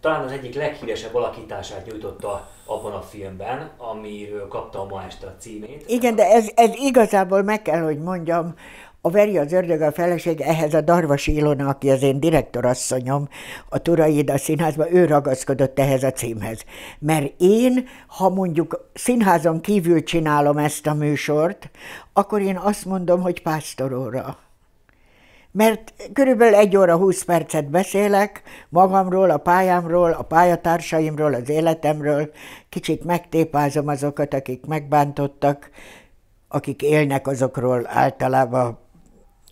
talán az egyik leghíresebb alakítását nyújtotta abban a filmben, amiről kapta ma este a címét. Igen, de ez, ez igazából meg kell, hogy mondjam, a Veri az ördög a feleség, ehhez a Darvas Ilona, aki az én direktorasszonyom a Turaida színházban, ő ragaszkodott ehhez a címhez. Mert én, ha mondjuk színházon kívül csinálom ezt a műsort, akkor én azt mondom, hogy pásztoróra mert körülbelül egy óra 20 percet beszélek magamról, a pályámról, a pályatársaimról, az életemről, kicsit megtépázom azokat, akik megbántottak, akik élnek azokról általában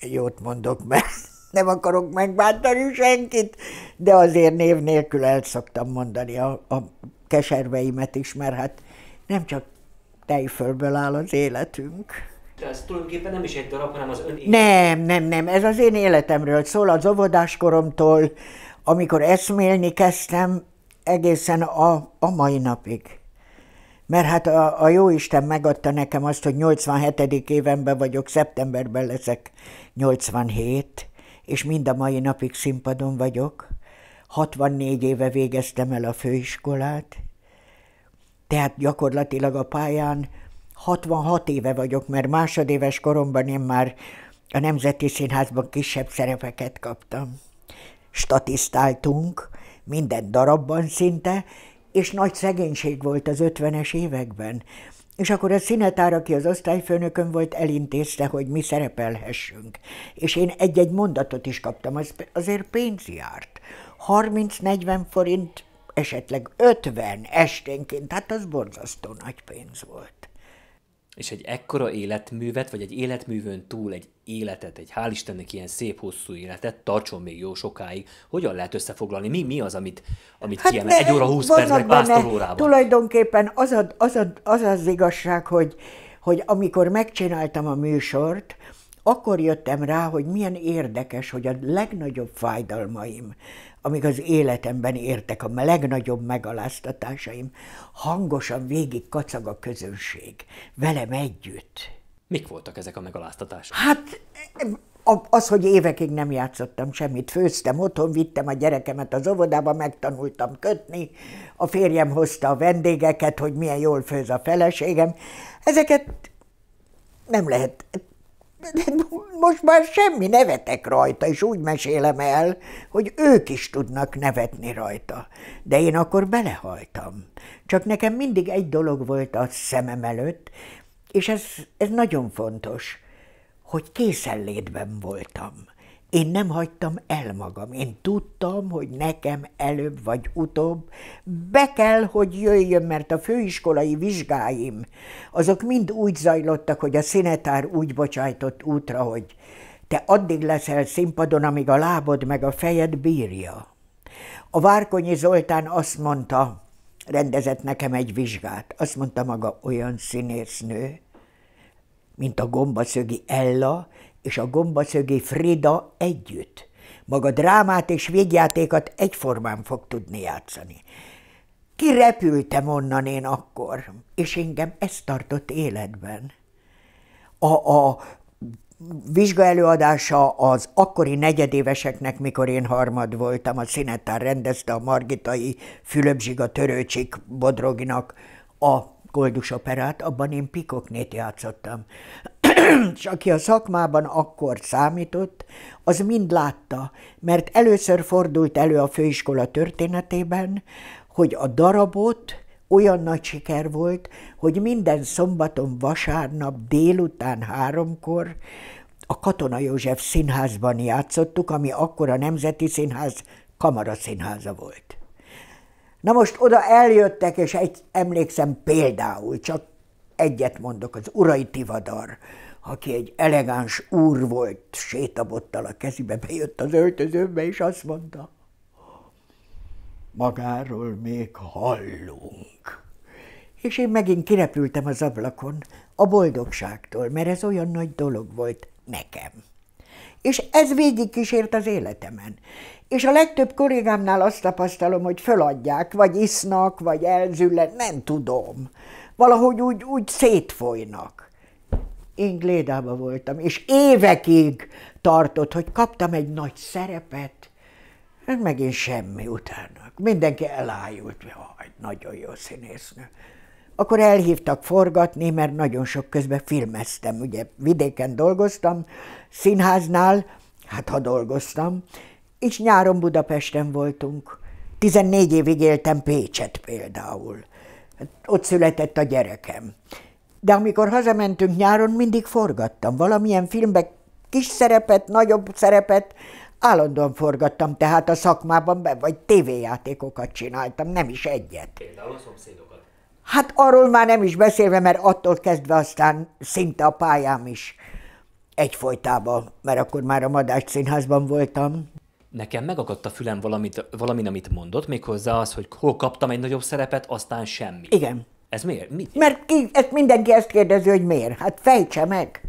jót mondok, mert nem akarok megbántani senkit, de azért név nélkül el szoktam mondani a, a keserveimet is, mert hát nem csak tejfölből áll az életünk ez tulajdonképpen nem is egy darab, hanem az ön élet. Nem, nem, nem, ez az én életemről szól, az óvodáskoromtól, amikor eszmélni kezdtem, egészen a, a mai napig. Mert hát a, a Isten megadta nekem azt, hogy 87. évenben vagyok, szeptemberben leszek 87, és mind a mai napig színpadon vagyok. 64 éve végeztem el a főiskolát, tehát gyakorlatilag a pályán 66 éve vagyok, mert másodéves koromban én már a Nemzeti Színházban kisebb szerepeket kaptam. Statisztáltunk, minden darabban szinte, és nagy szegénység volt az 50-es években. És akkor a színetár, aki az osztályfőnökön volt, elintézte, hogy mi szerepelhessünk. És én egy-egy mondatot is kaptam, az azért pénz járt. 30-40 forint, esetleg 50 esténként, hát az borzasztó nagy pénz volt és egy ekkora életművet, vagy egy életművön túl egy életet, egy hál' Istennek ilyen szép hosszú életet, tartson még jó sokáig, hogyan lehet összefoglalni? Mi, mi az, amit, amit hát kiemel? Egy óra, húsz perc, meg órában. Tulajdonképpen az, a, az, a, az az igazság, hogy, hogy amikor megcsináltam a műsort, akkor jöttem rá, hogy milyen érdekes, hogy a legnagyobb fájdalmaim, amik az életemben értek, a legnagyobb megaláztatásaim, hangosan végig kacag a közönség, velem együtt. Mik voltak ezek a megaláztatások? Hát az, hogy évekig nem játszottam semmit, főztem otthon, vittem a gyerekemet az óvodába, megtanultam kötni, a férjem hozta a vendégeket, hogy milyen jól főz a feleségem. Ezeket nem lehet, most már semmi nevetek rajta, és úgy mesélem el, hogy ők is tudnak nevetni rajta. De én akkor belehaltam. Csak nekem mindig egy dolog volt a szemem előtt, és ez, ez nagyon fontos, hogy készenlétben voltam. Én nem hagytam el magam, én tudtam, hogy nekem előbb vagy utóbb be kell, hogy jöjjön, mert a főiskolai vizsgáim, azok mind úgy zajlottak, hogy a szinetár úgy bocsájtott útra, hogy te addig leszel színpadon, amíg a lábod meg a fejed bírja. A Várkonyi Zoltán azt mondta, rendezett nekem egy vizsgát, azt mondta maga olyan színésznő, mint a gombaszögi Ella, és a gombaszögé Frida együtt. Maga drámát és végjátékat egyformán fog tudni játszani. Kirepültem onnan én akkor, és engem ez tartott életben. A, a előadása az akkori negyedéveseknek, mikor én harmad voltam, a Szinetán rendezte a Margitai Fülöpzsiga Törőcsik Bodroginak a Koldus operát, abban én Pikoknét játszottam és aki a szakmában akkor számított, az mind látta, mert először fordult elő a főiskola történetében, hogy a darabot olyan nagy siker volt, hogy minden szombaton vasárnap délután háromkor a Katona József színházban játszottuk, ami akkor a Nemzeti Színház színháza volt. Na most oda eljöttek, és egy, emlékszem például, csak egyet mondok, az Urai Tivadar, aki egy elegáns úr volt, sétabottal a kezébe, bejött az öltözőbe, és azt mondta, magáról még hallunk. És én megint kirepültem az ablakon a boldogságtól, mert ez olyan nagy dolog volt nekem. És ez kísért az életemen. És a legtöbb kollégámnál azt tapasztalom, hogy föladják, vagy isznak, vagy elzüllen, nem tudom. Valahogy úgy, úgy szétfolynak. Én Glédában voltam, és évekig tartott, hogy kaptam egy nagy szerepet, hát megint semmi utána. Mindenki elájult, hogy nagyon jó színésznő. Akkor elhívtak forgatni, mert nagyon sok közben filmeztem, ugye vidéken dolgoztam, színháznál, hát ha dolgoztam, és nyáron Budapesten voltunk. 14 évig éltem Pécset például. Hát ott született a gyerekem de amikor hazamentünk nyáron, mindig forgattam. Valamilyen filmbe kis szerepet, nagyobb szerepet, állandóan forgattam, tehát a szakmában be, vagy tévéjátékokat csináltam, nem is egyet. Például a szomszédokat? Hát arról már nem is beszélve, mert attól kezdve aztán szinte a pályám is egyfolytában, mert akkor már a Madács Színházban voltam. Nekem megakadt a fülem valamit, valamin, amit mondott, méghozzá az, hogy hol kaptam egy nagyobb szerepet, aztán semmi. Igen. Ez miért? Mit? Mert ki, ezt mindenki ezt kérdezi, hogy miért. Hát fejtse meg.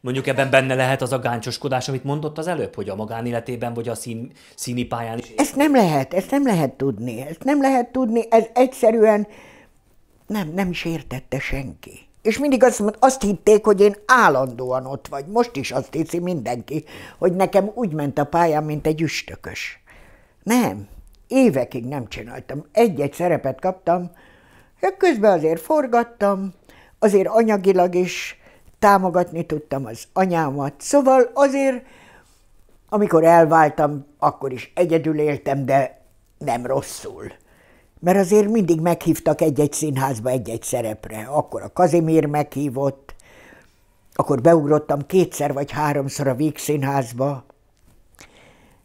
Mondjuk ebben benne lehet az a gáncsoskodás, amit mondott az előbb, hogy a magánéletében vagy a szín, színi pályán is. Ezt nem lehet, ezt nem lehet tudni. Ezt nem lehet tudni, ez egyszerűen nem, nem is értette senki. És mindig azt, azt hitték, hogy én állandóan ott vagy. Most is azt hiszi mindenki, hogy nekem úgy ment a pályám, mint egy üstökös. Nem. Évekig nem csináltam. Egy-egy szerepet kaptam, Hát közben azért forgattam, azért anyagilag is támogatni tudtam az anyámat. Szóval azért, amikor elváltam, akkor is egyedül éltem, de nem rosszul. Mert azért mindig meghívtak egy-egy színházba egy-egy szerepre. Akkor a Kazimír meghívott, akkor beugrottam kétszer vagy háromszor a Vígszínházba.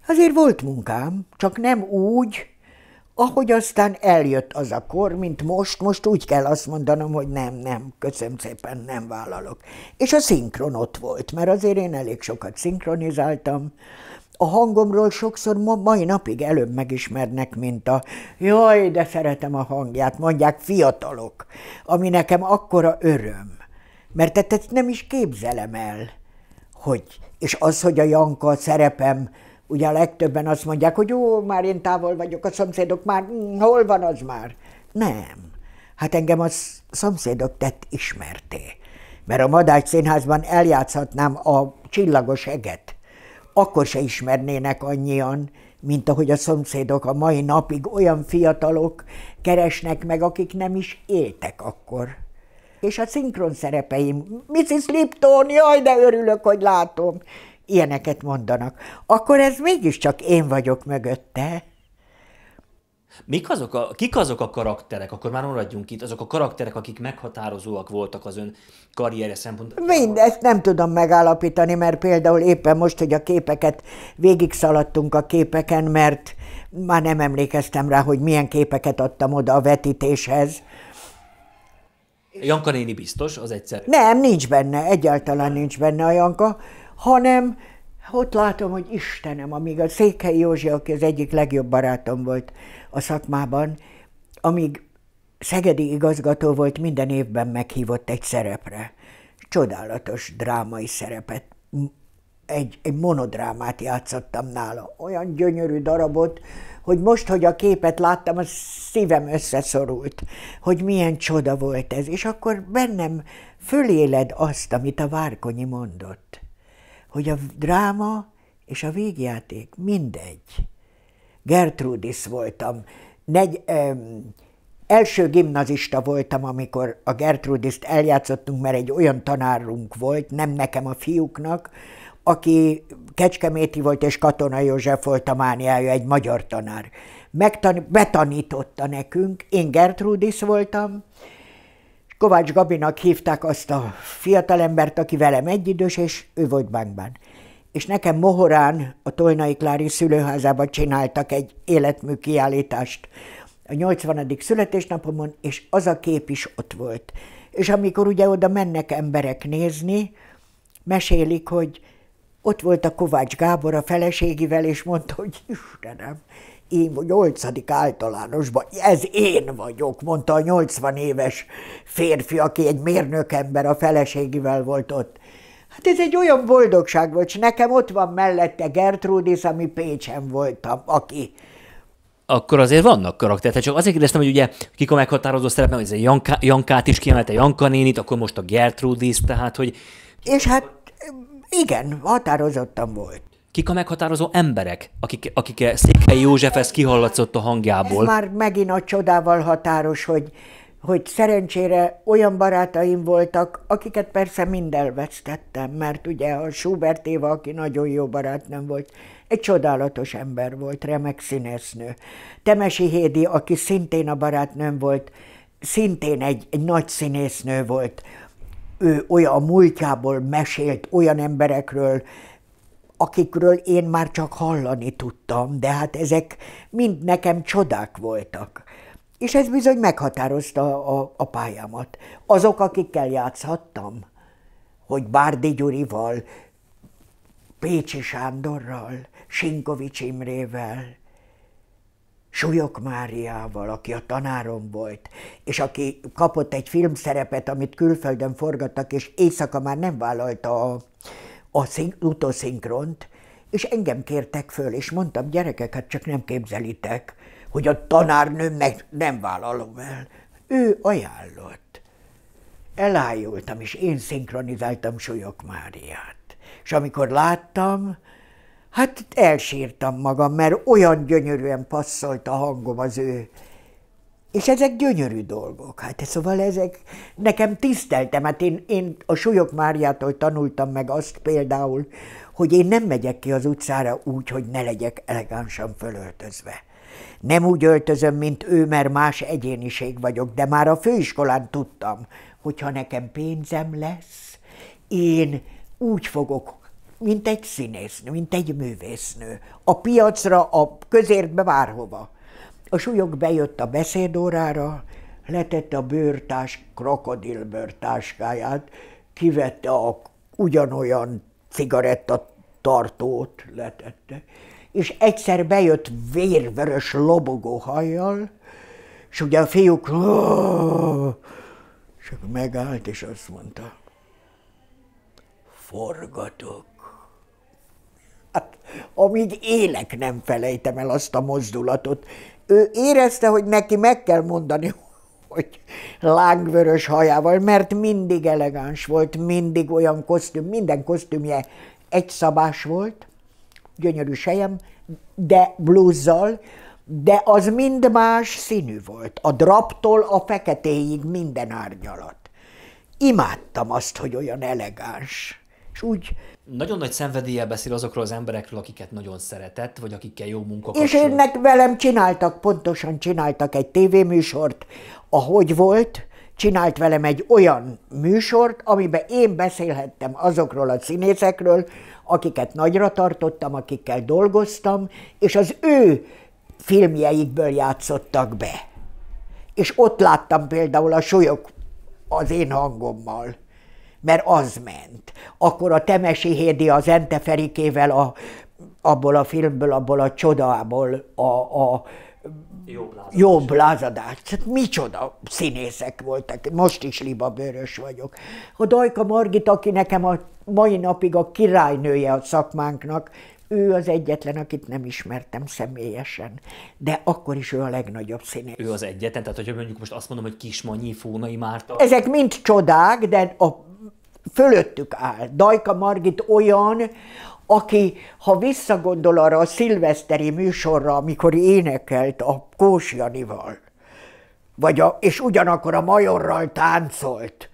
Azért volt munkám, csak nem úgy, ahogy aztán eljött az a kor, mint most, most úgy kell azt mondanom, hogy nem, nem, köszönöm szépen, nem vállalok. És a szinkron ott volt, mert azért én elég sokat szinkronizáltam. A hangomról sokszor ma, mai napig előbb megismernek, mint a jaj, de szeretem a hangját, mondják fiatalok, ami nekem akkora öröm. Mert ezt nem is képzelem el, hogy, és az, hogy a Janka szerepem Ugye a legtöbben azt mondják, hogy ó, már én távol vagyok, a szomszédok már, hm, hol van az már? Nem. Hát engem a szomszédok tett ismerté. Mert a Madács Színházban eljátszhatnám a csillagos eget. Akkor se ismernének annyian, mint ahogy a szomszédok a mai napig olyan fiatalok keresnek meg, akik nem is éltek akkor. És a szinkron szerepeim, Mrs. Lipton, jaj, de örülök, hogy látom, ilyeneket mondanak, akkor ez mégiscsak én vagyok mögötte. Mik azok a, kik azok a karakterek, akkor már maradjunk itt, azok a karakterek, akik meghatározóak voltak az ön karrierje Mind, Ezt nem tudom megállapítani, mert például éppen most, hogy a képeket végig a képeken, mert már nem emlékeztem rá, hogy milyen képeket adtam oda a vetítéshez. Janka néni biztos, az egyszer? Nem, nincs benne, egyáltalán nincs benne a Janka hanem ott látom, hogy Istenem, amíg a Székely Józsi, aki az egyik legjobb barátom volt a szakmában, amíg szegedi igazgató volt, minden évben meghívott egy szerepre. Csodálatos drámai szerepet. Egy, egy monodrámát játszottam nála. Olyan gyönyörű darabot, hogy most, hogy a képet láttam, a szívem összeszorult, hogy milyen csoda volt ez. És akkor bennem föléled azt, amit a Várkonyi mondott hogy a dráma és a végjáték mindegy. Gertrudis voltam. Negy, öm, első gimnazista voltam, amikor a Gertrudiszt eljátszottunk, mert egy olyan tanárunk volt, nem nekem a fiúknak, aki Kecskeméti volt, és Katona József volt a mániája, egy magyar tanár. Megtan- betanította nekünk, én Gertrudis voltam, Kovács Gabinak hívták azt a fiatalembert, aki velem egyidős, és ő volt bankban. És nekem Mohorán, a Tolnai Klári szülőházában csináltak egy életmű kiállítást a 80. születésnapomon, és az a kép is ott volt. És amikor ugye oda mennek emberek nézni, mesélik, hogy ott volt a Kovács Gábor a feleségével, és mondta, hogy Istenem, én vagy nyolcadik általánosban, ez én vagyok, mondta a 80 éves férfi, aki egy mérnökember a feleségével volt ott. Hát ez egy olyan boldogság volt, és nekem ott van mellette Gertrudis, ami Pécsen voltam, aki akkor azért vannak Tehát Csak azért kérdeztem, hogy ugye kik a meghatározó szerepben, hogy Janka, Jankát is kiemelte, Janka nénit, akkor most a Gertrudis, tehát hogy... És hát igen, határozottan volt kik a meghatározó emberek, akik, akik e Székely József ezt kihallatszott a hangjából. Ez már megint a csodával határos, hogy, hogy szerencsére olyan barátaim voltak, akiket persze mind elvesztettem, mert ugye a Schubert Éva, aki nagyon jó barátnőm volt, egy csodálatos ember volt, remek színésznő. Temesi Hédi, aki szintén a barátnőm volt, szintén egy, egy nagy színésznő volt. Ő olyan a múltjából mesélt olyan emberekről, akikről én már csak hallani tudtam, de hát ezek mind nekem csodák voltak. És ez bizony meghatározta a, a pályámat. Azok, akikkel játszhattam, hogy Bárdi Gyurival, Pécsi Sándorral, Sinkovics Imrével, Súlyok Máriával, aki a tanárom volt, és aki kapott egy filmszerepet, amit külföldön forgattak, és éjszaka már nem vállalta a, a szink, utoszinkront, és engem kértek föl, és mondtam, gyerekek, hát csak nem képzelitek, hogy a meg nem vállalom el. Ő ajánlott. Elájultam, és én szinkronizáltam Súlyok Máriát. És amikor láttam, hát elsírtam magam, mert olyan gyönyörűen passzolt a hangom az ő és ezek gyönyörű dolgok, hát szóval ezek nekem tiszteltem, hát én, én a Súlyok Máriától tanultam meg azt például, hogy én nem megyek ki az utcára úgy, hogy ne legyek elegánsan fölöltözve. Nem úgy öltözöm, mint ő, mert más egyéniség vagyok, de már a főiskolán tudtam, hogy ha nekem pénzem lesz, én úgy fogok mint egy színésznő, mint egy művésznő. A piacra, a közértbe, bárhova. A súlyok bejött a beszédórára, letette a bőrtás, bőrtáskáját, kivette a ugyanolyan cigarettatartót, letette, és egyszer bejött vérvörös lobogó hajjal, és ugye a fiúk csak megállt, és azt mondta, forgatok. Hát, amíg élek, nem felejtem el azt a mozdulatot, ő érezte, hogy neki meg kell mondani, hogy lángvörös hajával, mert mindig elegáns volt, mindig olyan kosztüm, minden kosztümje egyszabás volt, gyönyörű sejem, de blúzzal, de az mind más színű volt, a draptól a feketéig minden árnyalat. Imádtam azt, hogy olyan elegáns és úgy... Nagyon nagy szenvedéllyel beszél azokról az emberekről, akiket nagyon szeretett, vagy akikkel jó munka És én velem csináltak, pontosan csináltak egy tévéműsort, ahogy volt, csinált velem egy olyan műsort, amiben én beszélhettem azokról a színészekről, akiket nagyra tartottam, akikkel dolgoztam, és az ő filmjeikből játszottak be. És ott láttam például a súlyok az én hangommal mert az ment. Akkor a Temesi Hédi az Enteferikével a, abból a filmből, abból a csodából a, a jobb lázadás. Jobb lázadás. Hát micsoda színészek voltak, most is bőrös vagyok. A Dajka Margit, aki nekem a mai napig a királynője a szakmánknak, ő az egyetlen, akit nem ismertem személyesen, de akkor is ő a legnagyobb színész. Ő az egyetlen, tehát hogyha mondjuk most azt mondom, hogy Kismanyi, Fónai Márta. Ezek mind csodák, de a fölöttük áll. Dajka Margit olyan, aki, ha visszagondol arra a szilveszteri műsorra, amikor énekelt a Kósjanival, vagy a, és ugyanakkor a majorral táncolt,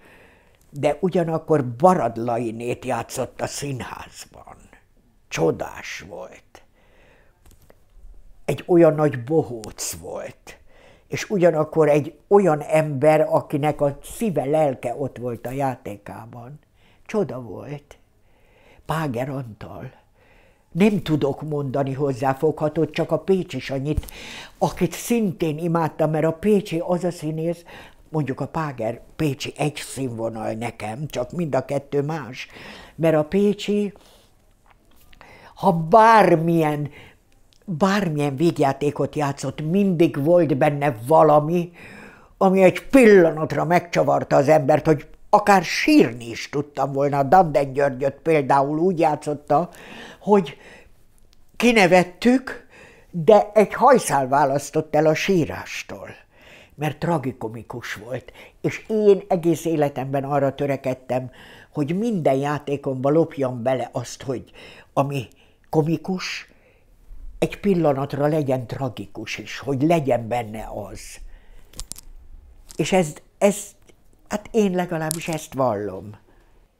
de ugyanakkor Baradlainét játszott a színházban. Csodás volt. Egy olyan nagy bohóc volt és ugyanakkor egy olyan ember, akinek a szíve, lelke ott volt a játékában. Csoda volt. Páger Antal. Nem tudok mondani hozzáfoghatót, csak a Pécsi Sanyit, akit szintén imádtam, mert a Pécsi az a színész, mondjuk a Páger Pécsi egy színvonal nekem, csak mind a kettő más, mert a Pécsi, ha bármilyen bármilyen végjátékot játszott, mindig volt benne valami, ami egy pillanatra megcsavarta az embert, hogy akár sírni is tudtam volna. Danden Györgyöt például úgy játszotta, hogy kinevettük, de egy hajszál választott el a sírástól, mert tragikomikus volt. És én egész életemben arra törekedtem, hogy minden játékomba lopjam bele azt, hogy ami komikus, egy pillanatra legyen tragikus is, hogy legyen benne az. És ez, ez hát én legalábbis ezt vallom.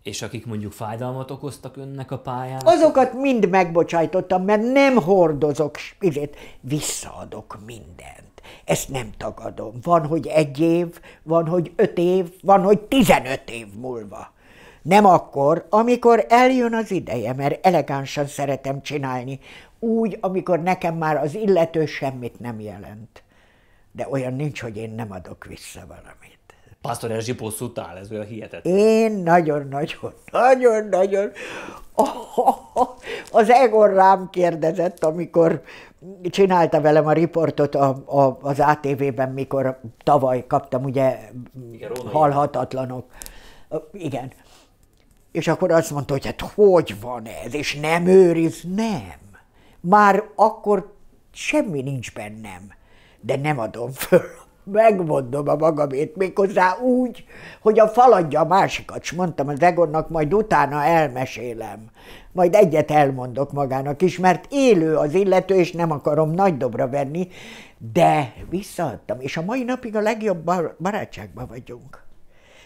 És akik mondjuk fájdalmat okoztak önnek a pályán? Azokat mind megbocsájtottam, mert nem hordozok, ezért visszaadok mindent. Ezt nem tagadom. Van, hogy egy év, van, hogy öt év, van, hogy tizenöt év múlva. Nem akkor, amikor eljön az ideje, mert elegánsan szeretem csinálni, úgy, amikor nekem már az illető semmit nem jelent. De olyan nincs, hogy én nem adok vissza valamit. Pásztor Erzsi bosszútál, ez olyan hihetetlen. Én nagyon-nagyon, nagyon-nagyon. Oh, oh, oh. Az Egon rám kérdezett, amikor csinálta velem a riportot a, a, az ATV-ben, mikor tavaly kaptam, ugye, Igen, halhatatlanok. Igen. És akkor azt mondta, hogy hát hogy van ez, és nem őriz, nem. Már akkor semmi nincs bennem, de nem adom föl. Megmondom a magamét, méghozzá úgy, hogy a faladja a másikat, és mondtam az Egonnak, majd utána elmesélem. Majd egyet elmondok magának is, mert élő az illető, és nem akarom nagy dobra venni, de visszaadtam, és a mai napig a legjobb barátságban vagyunk.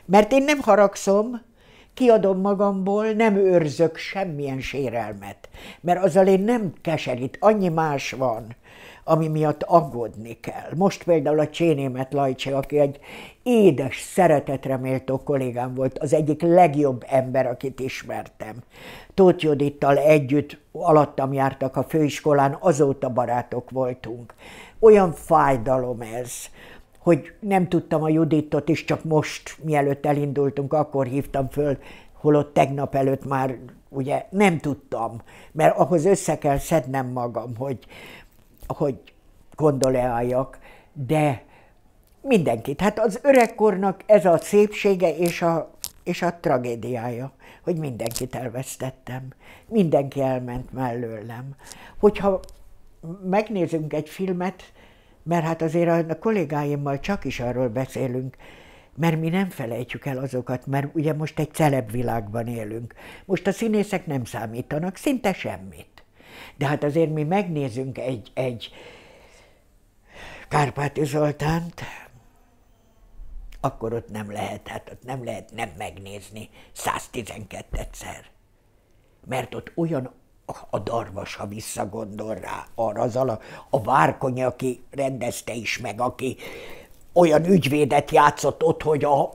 Mert én nem haragszom, kiadom magamból, nem őrzök semmilyen sérelmet, mert azzal én nem keserít, annyi más van, ami miatt aggódni kell. Most például a Csénémet Lajcsi, aki egy édes, szeretetre méltó kollégám volt, az egyik legjobb ember, akit ismertem. Tóth Judittal együtt alattam jártak a főiskolán, azóta barátok voltunk. Olyan fájdalom ez, hogy nem tudtam a Juditot és csak most, mielőtt elindultunk, akkor hívtam föl, holott tegnap előtt már, ugye, nem tudtam, mert ahhoz össze kell szednem magam, hogy, hogy gondoleáljak, de mindenkit. Hát az öregkornak ez a szépsége és a, és a tragédiája, hogy mindenkit elvesztettem, mindenki elment mellőlem. Hogyha megnézünk egy filmet, mert hát azért a kollégáimmal csak is arról beszélünk, mert mi nem felejtjük el azokat, mert ugye most egy celebb világban élünk. Most a színészek nem számítanak szinte semmit. De hát azért mi megnézünk egy, egy Kárpáti Zoltánt, akkor ott nem lehet, hát ott nem lehet nem megnézni 112-szer. Mert ott olyan a darvas, ha visszagondol rá, arra az ala, a Várkony, aki rendezte is meg, aki olyan ügyvédet játszott ott, hogy a... a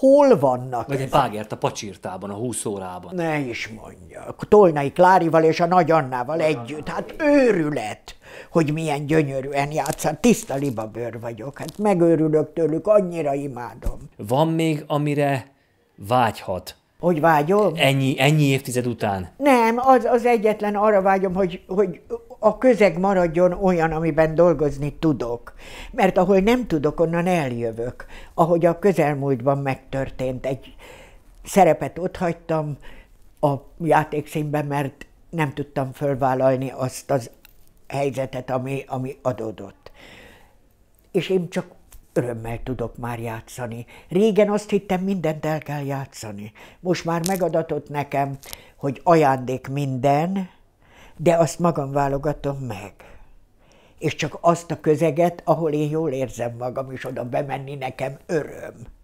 hol vannak? Vagy egy págért a pacsirtában, a 20 órában. Ne is mondja. Tolnai Klárival és a Nagy Annával Nagy együtt. Anna. Hát őrület, hogy milyen gyönyörűen játszan. Tiszta libabőr vagyok. Hát megőrülök tőlük, annyira imádom. Van még, amire vágyhat hogy vágyom? Ennyi, ennyi évtized után. Nem, az, az egyetlen arra vágyom, hogy, hogy a közeg maradjon olyan, amiben dolgozni tudok. Mert ahol nem tudok, onnan eljövök. Ahogy a közelmúltban megtörtént, egy szerepet ott hagytam a játékszínben, mert nem tudtam fölvállalni azt az helyzetet, ami, ami adódott. És én csak Örömmel tudok már játszani. Régen azt hittem, mindent el kell játszani. Most már megadatott nekem, hogy ajándék minden, de azt magam válogatom meg. És csak azt a közeget, ahol én jól érzem magam, és oda bemenni nekem öröm.